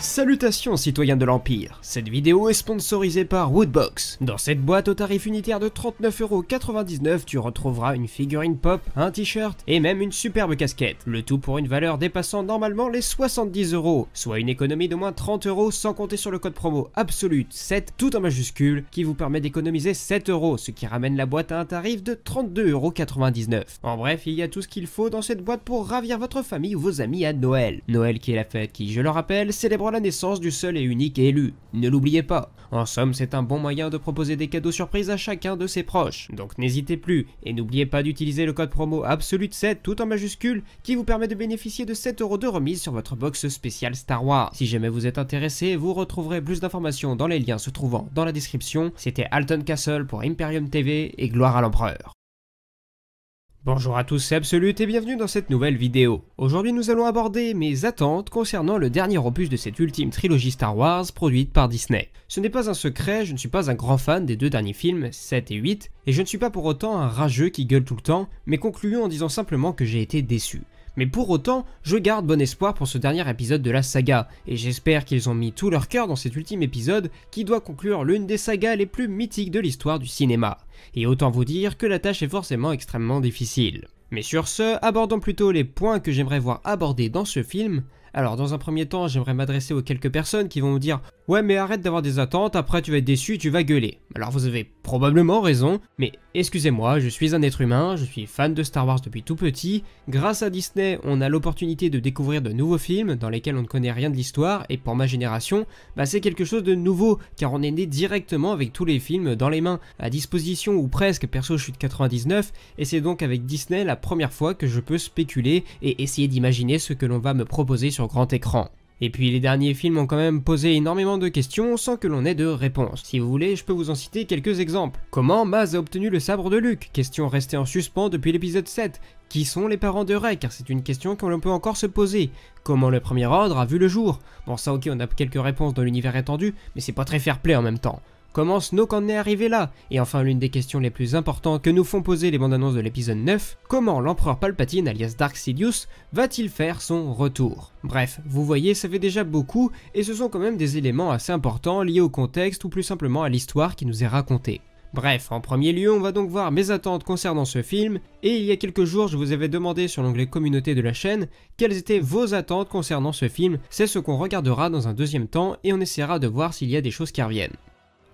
Salutations citoyens de l'Empire, cette vidéo est sponsorisée par Woodbox. Dans cette boîte au tarif unitaire de 39,99€, tu retrouveras une figurine pop, un t-shirt et même une superbe casquette. Le tout pour une valeur dépassant normalement les 70€, soit une économie de moins 30€ sans compter sur le code promo Absolute 7 tout en majuscule qui vous permet d'économiser 7€, ce qui ramène la boîte à un tarif de 32,99€. En bref, il y a tout ce qu'il faut dans cette boîte pour ravir votre famille ou vos amis à Noël. Noël qui est la fête qui, je le rappelle, célèbre la naissance du seul et unique élu. Ne l'oubliez pas. En somme, c'est un bon moyen de proposer des cadeaux surprises à chacun de ses proches. Donc n'hésitez plus et n'oubliez pas d'utiliser le code promo ABSOLUTE7 tout en majuscule qui vous permet de bénéficier de 7 euros de remise sur votre box spéciale Star Wars. Si jamais vous êtes intéressé, vous retrouverez plus d'informations dans les liens se trouvant dans la description. C'était Alton Castle pour Imperium TV et gloire à l'empereur. Bonjour à tous, c'est Absolute et bienvenue dans cette nouvelle vidéo. Aujourd'hui nous allons aborder mes attentes concernant le dernier opus de cette ultime trilogie Star Wars produite par Disney. Ce n'est pas un secret, je ne suis pas un grand fan des deux derniers films, 7 et 8, et je ne suis pas pour autant un rageux qui gueule tout le temps, mais concluons en disant simplement que j'ai été déçu. Mais pour autant, je garde bon espoir pour ce dernier épisode de la saga, et j'espère qu'ils ont mis tout leur cœur dans cet ultime épisode qui doit conclure l'une des sagas les plus mythiques de l'histoire du cinéma. Et autant vous dire que la tâche est forcément extrêmement difficile. Mais sur ce, abordons plutôt les points que j'aimerais voir abordés dans ce film. Alors dans un premier temps, j'aimerais m'adresser aux quelques personnes qui vont me dire « Ouais mais arrête d'avoir des attentes, après tu vas être déçu, tu vas gueuler ». Alors vous avez probablement raison, mais Excusez-moi, je suis un être humain, je suis fan de Star Wars depuis tout petit. Grâce à Disney, on a l'opportunité de découvrir de nouveaux films dans lesquels on ne connaît rien de l'histoire, et pour ma génération, bah, c'est quelque chose de nouveau, car on est né directement avec tous les films dans les mains, à disposition ou presque, perso je suis de 99, et c'est donc avec Disney la première fois que je peux spéculer et essayer d'imaginer ce que l'on va me proposer sur grand écran. Et puis les derniers films ont quand même posé énormément de questions sans que l'on ait de réponse. Si vous voulez, je peux vous en citer quelques exemples. Comment Maz a obtenu le sabre de Luke Question restée en suspens depuis l'épisode 7. Qui sont les parents de Rey Car c'est une question qu'on peut encore se poser. Comment le Premier Ordre a vu le jour Bon ça ok, on a quelques réponses dans l'univers étendu, mais c'est pas très fair play en même temps. Comment Snoke en est arrivé là Et enfin l'une des questions les plus importantes que nous font poser les bandes annonces de l'épisode 9, comment l'empereur Palpatine alias Dark Sidious va-t-il faire son retour Bref, vous voyez, ça fait déjà beaucoup et ce sont quand même des éléments assez importants liés au contexte ou plus simplement à l'histoire qui nous est racontée. Bref, en premier lieu, on va donc voir mes attentes concernant ce film, et il y a quelques jours, je vous avais demandé sur l'onglet communauté de la chaîne quelles étaient vos attentes concernant ce film, c'est ce qu'on regardera dans un deuxième temps, et on essaiera de voir s'il y a des choses qui reviennent.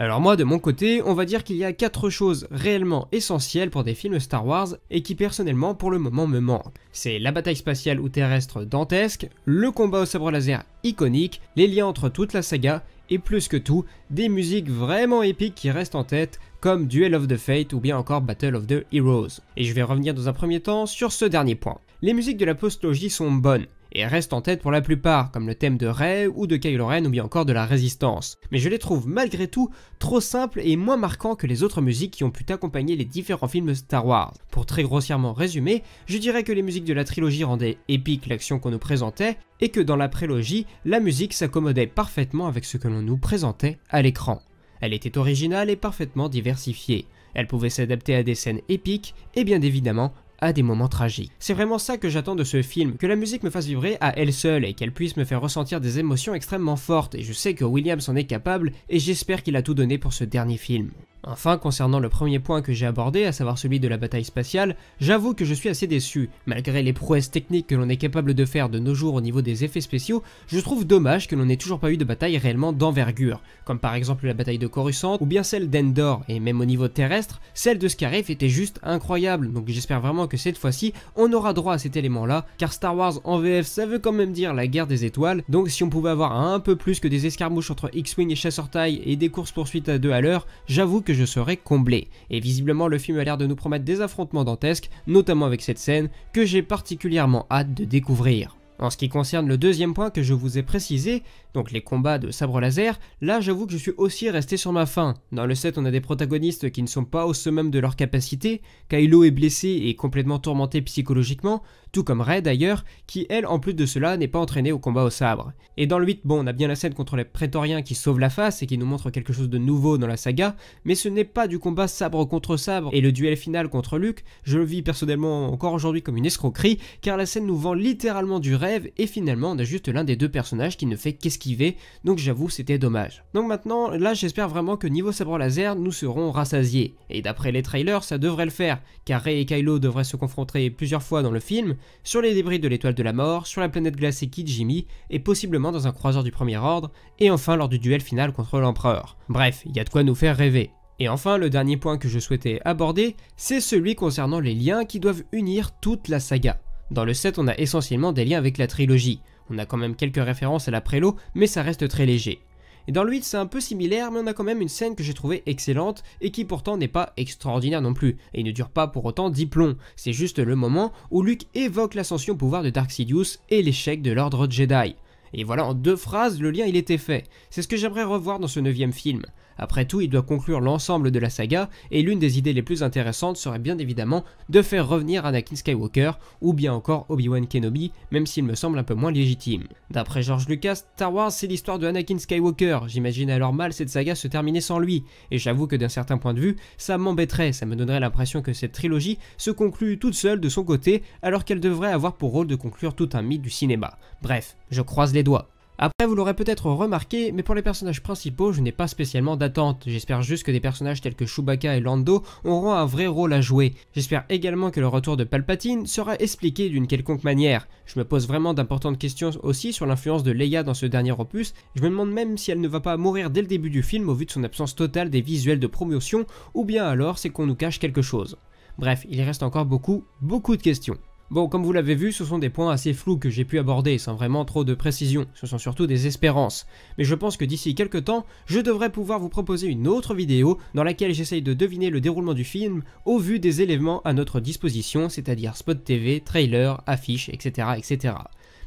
Alors moi de mon côté, on va dire qu'il y a quatre choses réellement essentielles pour des films Star Wars et qui personnellement pour le moment me manquent. C'est la bataille spatiale ou terrestre dantesque, le combat au sabre laser iconique, les liens entre toute la saga et plus que tout, des musiques vraiment épiques qui restent en tête comme Duel of the Fate ou bien encore Battle of the Heroes. Et je vais revenir dans un premier temps sur ce dernier point. Les musiques de la postlogie sont bonnes, et restent en tête pour la plupart, comme le thème de Ray ou de Kylo Ren ou bien encore de la Résistance. Mais je les trouve malgré tout trop simples et moins marquants que les autres musiques qui ont pu accompagner les différents films Star Wars. Pour très grossièrement résumer, je dirais que les musiques de la trilogie rendaient épique l'action qu'on nous présentait, et que dans la prélogie, la musique s'accommodait parfaitement avec ce que l'on nous présentait à l'écran. Elle était originale et parfaitement diversifiée. Elle pouvait s'adapter à des scènes épiques et bien évidemment à des moments tragiques. C'est vraiment ça que j'attends de ce film, que la musique me fasse vibrer à elle seule et qu'elle puisse me faire ressentir des émotions extrêmement fortes, et je sais que Williams en est capable, et j'espère qu'il a tout donné pour ce dernier film. Enfin, concernant le premier point que j'ai abordé, à savoir celui de la bataille spatiale, j'avoue que je suis assez déçu. Malgré les prouesses techniques que l'on est capable de faire de nos jours au niveau des effets spéciaux, je trouve dommage que l'on n'ait toujours pas eu de bataille réellement d'envergure, comme par exemple la bataille de Coruscant ou bien celle d'Endor, et même au niveau terrestre, celle de Scarif était juste incroyable, donc j'espère vraiment que cette fois-ci, on aura droit à cet élément-là, car Star Wars en VF ça veut quand même dire la guerre des étoiles, donc si on pouvait avoir un peu plus que des escarmouches entre X-Wing et Chasseur Taille et des courses poursuites à deux à l'heure, j'avoue que je serai comblé. Et visiblement, le film a l'air de nous promettre des affrontements dantesques, notamment avec cette scène, que j'ai particulièrement hâte de découvrir. En ce qui concerne le deuxième point que je vous ai précisé, donc les combats de sabre laser, là j'avoue que je suis aussi resté sur ma faim. Dans le set on a des protagonistes qui ne sont pas au summum de leurs capacité, Kylo est blessé et complètement tourmenté psychologiquement, tout comme Ray d'ailleurs, qui elle en plus de cela n'est pas entraînée au combat au sabre. Et dans le 8, bon on a bien la scène contre les prétoriens qui sauve la face et qui nous montre quelque chose de nouveau dans la saga, mais ce n'est pas du combat sabre contre sabre et le duel final contre Luke, je le vis personnellement encore aujourd'hui comme une escroquerie, car la scène nous vend littéralement du rêve et finalement on a juste l'un des deux personnages qui ne fait qu'esquiver, donc j'avoue c'était dommage. Donc maintenant, là j'espère vraiment que niveau sabre laser, nous serons rassasiés, et d'après les trailers ça devrait le faire, car Rey et Kylo devraient se confronter plusieurs fois dans le film, sur les débris de l'étoile de la mort, sur la planète glacée Jimmy et possiblement dans un croiseur du premier ordre, et enfin lors du duel final contre l'empereur. Bref, il y a de quoi nous faire rêver. Et enfin, le dernier point que je souhaitais aborder, c'est celui concernant les liens qui doivent unir toute la saga. Dans le set, on a essentiellement des liens avec la trilogie. On a quand même quelques références à la prélo, mais ça reste très léger. Et dans le 8 c'est un peu similaire mais on a quand même une scène que j'ai trouvée excellente et qui pourtant n'est pas extraordinaire non plus. Et ne dure pas pour autant dix plombs, c'est juste le moment où Luke évoque l'ascension au pouvoir de Dark Sidious et l'échec de l'ordre Jedi. Et voilà, en deux phrases, le lien il était fait. C'est ce que j'aimerais revoir dans ce neuvième film. Après tout, il doit conclure l'ensemble de la saga, et l'une des idées les plus intéressantes serait bien évidemment de faire revenir Anakin Skywalker, ou bien encore Obi-Wan Kenobi, même s'il me semble un peu moins légitime. D'après George Lucas, Star Wars c'est l'histoire de Anakin Skywalker, j'imagine alors mal cette saga se terminer sans lui, et j'avoue que d'un certain point de vue, ça m'embêterait, ça me donnerait l'impression que cette trilogie se conclut toute seule de son côté, alors qu'elle devrait avoir pour rôle de conclure tout un mythe du cinéma. Bref, je croise les doigts. Après, vous l'aurez peut-être remarqué, mais pour les personnages principaux, je n'ai pas spécialement d'attente. J'espère juste que des personnages tels que Chewbacca et Lando auront un vrai rôle à jouer. J'espère également que le retour de Palpatine sera expliqué d'une quelconque manière. Je me pose vraiment d'importantes questions aussi sur l'influence de Leia dans ce dernier opus. Je me demande même si elle ne va pas mourir dès le début du film au vu de son absence totale des visuels de promotion, ou bien alors c'est qu'on nous cache quelque chose. Bref, il reste encore beaucoup, beaucoup de questions. Bon, comme vous l'avez vu, ce sont des points assez flous que j'ai pu aborder sans vraiment trop de précision, ce sont surtout des espérances. Mais je pense que d'ici quelques temps, je devrais pouvoir vous proposer une autre vidéo dans laquelle j'essaye de deviner le déroulement du film au vu des éléments à notre disposition, c'est-à-dire spot TV, trailer, affiches, etc. etc.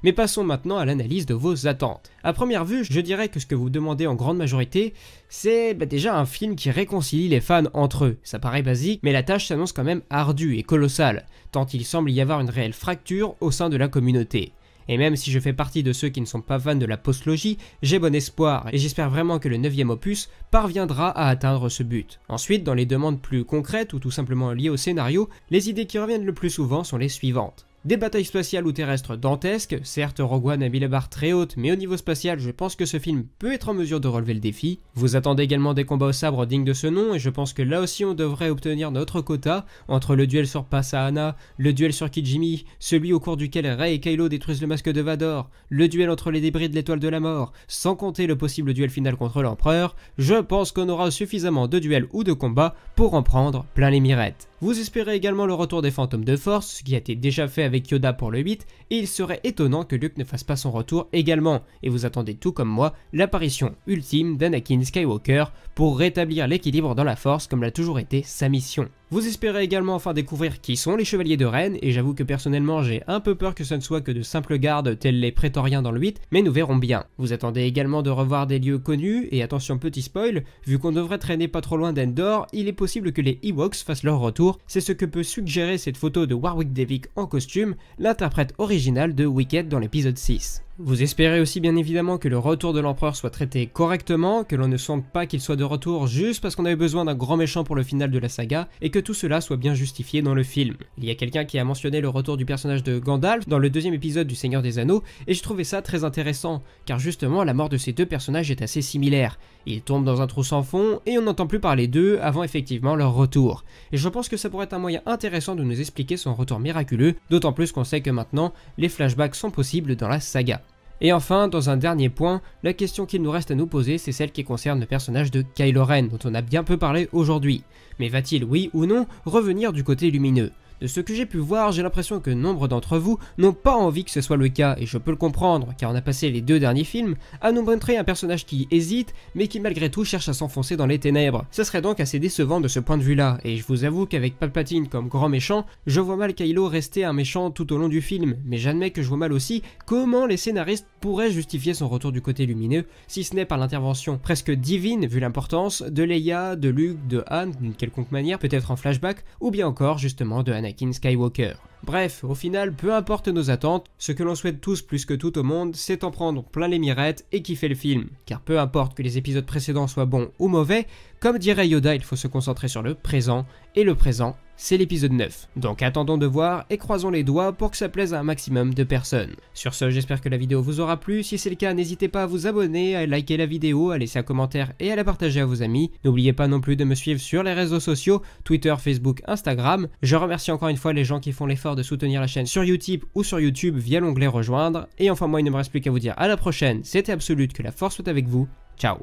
Mais passons maintenant à l'analyse de vos attentes. À première vue, je dirais que ce que vous demandez en grande majorité, c'est bah, déjà un film qui réconcilie les fans entre eux. Ça paraît basique, mais la tâche s'annonce quand même ardue et colossale, tant il semble y avoir une réelle fracture au sein de la communauté. Et même si je fais partie de ceux qui ne sont pas fans de la postlogie, j'ai bon espoir et j'espère vraiment que le 9 opus parviendra à atteindre ce but. Ensuite, dans les demandes plus concrètes ou tout simplement liées au scénario, les idées qui reviennent le plus souvent sont les suivantes. Des batailles spatiales ou terrestres dantesques, certes Rogue One a mis la barre très haute, mais au niveau spatial, je pense que ce film peut être en mesure de relever le défi. Vous attendez également des combats au sabre dignes de ce nom, et je pense que là aussi on devrait obtenir notre quota, entre le duel sur Pasahana, le duel sur Kijimi, celui au cours duquel Rey et Kylo détruisent le masque de Vador, le duel entre les débris de l'étoile de la mort, sans compter le possible duel final contre l'Empereur, je pense qu'on aura suffisamment de duels ou de combats pour en prendre plein les mirettes. Vous espérez également le retour des fantômes de force, ce qui a été déjà fait avec Yoda pour le 8 et il serait étonnant que Luke ne fasse pas son retour également et vous attendez tout comme moi l'apparition ultime d'Anakin Skywalker pour rétablir l'équilibre dans la force comme l'a toujours été sa mission. Vous espérez également enfin découvrir qui sont les chevaliers de Rennes, et j'avoue que personnellement j'ai un peu peur que ce ne soit que de simples gardes tels les prétoriens dans le 8, mais nous verrons bien. Vous attendez également de revoir des lieux connus, et attention petit spoil, vu qu'on devrait traîner pas trop loin d'Endor, il est possible que les Ewoks fassent leur retour, c'est ce que peut suggérer cette photo de Warwick Devic en costume, l'interprète original de Wicked dans l'épisode 6. Vous espérez aussi bien évidemment que le retour de l'empereur soit traité correctement, que l'on ne sente pas qu'il soit de retour juste parce qu'on avait besoin d'un grand méchant pour le final de la saga, et que tout cela soit bien justifié dans le film. Il y a quelqu'un qui a mentionné le retour du personnage de Gandalf dans le deuxième épisode du Seigneur des Anneaux, et je trouvais ça très intéressant, car justement la mort de ces deux personnages est assez similaire. Ils tombent dans un trou sans fond, et on n'entend plus parler d'eux avant effectivement leur retour. Et je pense que ça pourrait être un moyen intéressant de nous expliquer son retour miraculeux, d'autant plus qu'on sait que maintenant, les flashbacks sont possibles dans la saga. Et enfin, dans un dernier point, la question qu'il nous reste à nous poser, c'est celle qui concerne le personnage de Kylo Ren, dont on a bien peu parlé aujourd'hui. Mais va-t-il, oui ou non, revenir du côté lumineux de ce que j'ai pu voir, j'ai l'impression que nombre d'entre vous n'ont pas envie que ce soit le cas, et je peux le comprendre, car on a passé les deux derniers films à nous montrer un personnage qui hésite, mais qui malgré tout cherche à s'enfoncer dans les ténèbres. Ce serait donc assez décevant de ce point de vue-là, et je vous avoue qu'avec Palpatine comme grand méchant, je vois mal Kylo rester un méchant tout au long du film, mais j'admets que je vois mal aussi comment les scénaristes pourraient justifier son retour du côté lumineux, si ce n'est par l'intervention presque divine, vu l'importance, de Leia, de Luke, de Han, d'une quelconque manière, peut-être en flashback, ou bien encore justement de Anakin. Skywalker. Bref, au final, peu importe nos attentes, ce que l'on souhaite tous plus que tout au monde, c'est en prendre plein les mirettes et kiffer le film. Car peu importe que les épisodes précédents soient bons ou mauvais, comme dirait Yoda, il faut se concentrer sur le présent, et le présent c'est l'épisode 9. Donc attendons de voir et croisons les doigts pour que ça plaise à un maximum de personnes. Sur ce, j'espère que la vidéo vous aura plu. Si c'est le cas, n'hésitez pas à vous abonner, à liker la vidéo, à laisser un commentaire et à la partager à vos amis. N'oubliez pas non plus de me suivre sur les réseaux sociaux, Twitter, Facebook, Instagram. Je remercie encore une fois les gens qui font l'effort de soutenir la chaîne sur Utip ou sur YouTube via l'onglet rejoindre. Et enfin moi il ne me reste plus qu'à vous dire à la prochaine, c'était Absolute, que la force soit avec vous, ciao